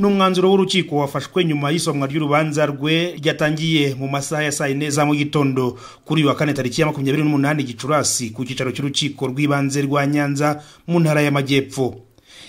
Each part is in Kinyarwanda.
n'umwanzuro w'urukiko wafashwe nyuma y'isomwa ry'urubanza rwe ryatangiye mu masaha ya saa yine za mu gitondo kuri uyu wa kane tariki ya makumyabiri n'umunani gicurasi ku cyicaro cy'urukiko rw'ibanze rwa nyanza mu ntara y'amajyepfo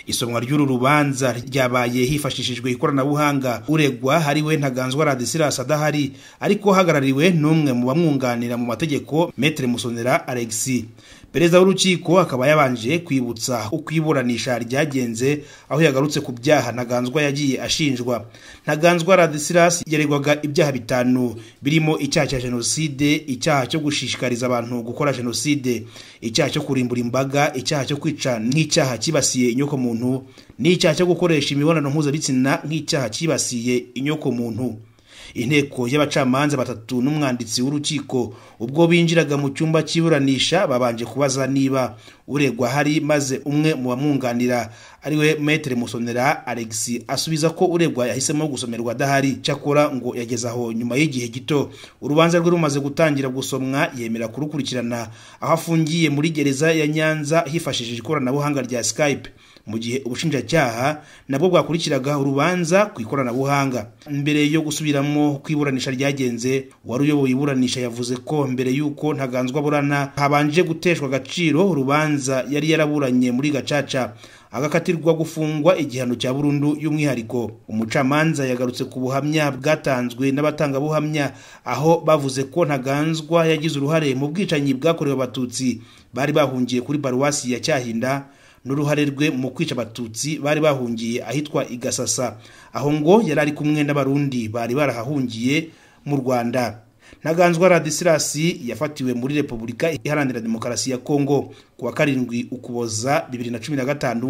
isomwa ry'uru rubanza ryabaye hifashishijwe ikoranabuhanga uregwa hariwe ntaganzwa radisirasi adahari ariko hagarariwe n'umwe mu bamwunganira mu mategeko metere musonera alexi perezida w'urukiko akaba yabanje kwibutsa uko iburanisha ryagenze aho yagarutse ku byaha ntaganzwa yagiye ashinjwa ntaganzwa radisirasi yaregwaga ibyaha bitanu birimo icyaha cya jenoside icyaha cyo gushishikariza abantu gukora jenoside icyaha cyo kurimbura imbaga icyaha cyo kwica nk'icyaha kibasiye inyoko muntu muntu icyaha cyo gukoresha imibonano mpuzabitsina nk'icyaha cyibasiye inyoko muntu inteko y'abacamanza batatu n'umwanditsi w'urukiko ubwo binjiraga mu cyumba cy'iburanisha babanje kubaza niba uregwa hari maze umwe mu bamwunganira ariwe metere musonera Alexi asubiza ko uregwa yahisemo gusomerwa adahari cyakora ngo yageze aho nyuma y'igihe gito urubanza rwe rumaze gutangira gusomwa yemera kurukurikirana aho afungiye muri gereza ya Nyanza hifashishije ikoranabuhanga rya Skype mu gihe ubushinjacyaha nabwo bwakurikiraga urubanza ku ikoranabuhanga mbere yo gusubira abikuramo uko iburanisha ryagenze wari uyoboye iburanisha yavuze ko mbere y'uko ntaganzwa aburana habanje guteshwa agaciro urubanza yari yaraburanye muri gacaca agakatirwa gufungwa igihano cya burundu y'umwihariko umucamanza yagarutse ku buhamya bwatanzwe n'abatangabuhamya aho bavuze ko ntaganzwa yagize uruhare mu bwicanyi bwakorewe abatutsi bari bahungiye kuri baruwasi ya cyahinda n'uruhare rwe mu kwica abatutsi bari bahungiye ahitwa igasasa aho ngo yari ari kumwe n'abarundi bari barahahungiye mu rwanda ntaganzwa radisilasi yafatiwe muri repubulika iharanira demokarasi ya kongo ku wa karindwi ukuboza bibiri na cumi na gatanu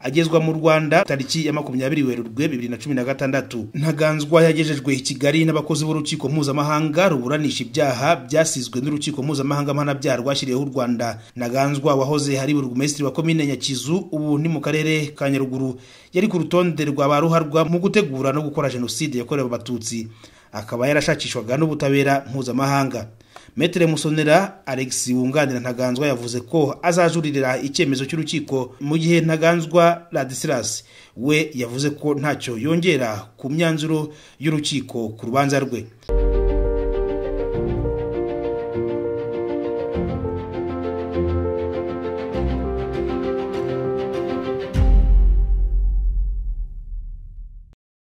agezwa mu Rwanda tariki ya makumyabiri Werurwe bibiri na na cumi gatandatu ntaganzwa yagejejwe i Kigali n'abakozi b'urukiko mpuzamahanga ruburanisha ibyaha byasizwe n'urukiko mpuzamahanga mpanabyaha rwashyiriyeho u Rwanda ntaganzwa wahoze hari burugumesitiri wa komine Nyakizu ubu ni mu karere ka Nyaruguru yari ku rutonde rwa baruharwa mu gutegura no gukora jenoside yakorewe abatutsi akaba yarashakishwaga n'ubutabera mpuzamahanga Metre Musonera Alex wunganira Ntaganzwa yavuze ko azajuririra icyemezo cy'urukiko mu gihe Ntaganzwa Ladislas we yavuze ko ntacyo yongera ku myanzuro y'urukiko ku rubanza rwe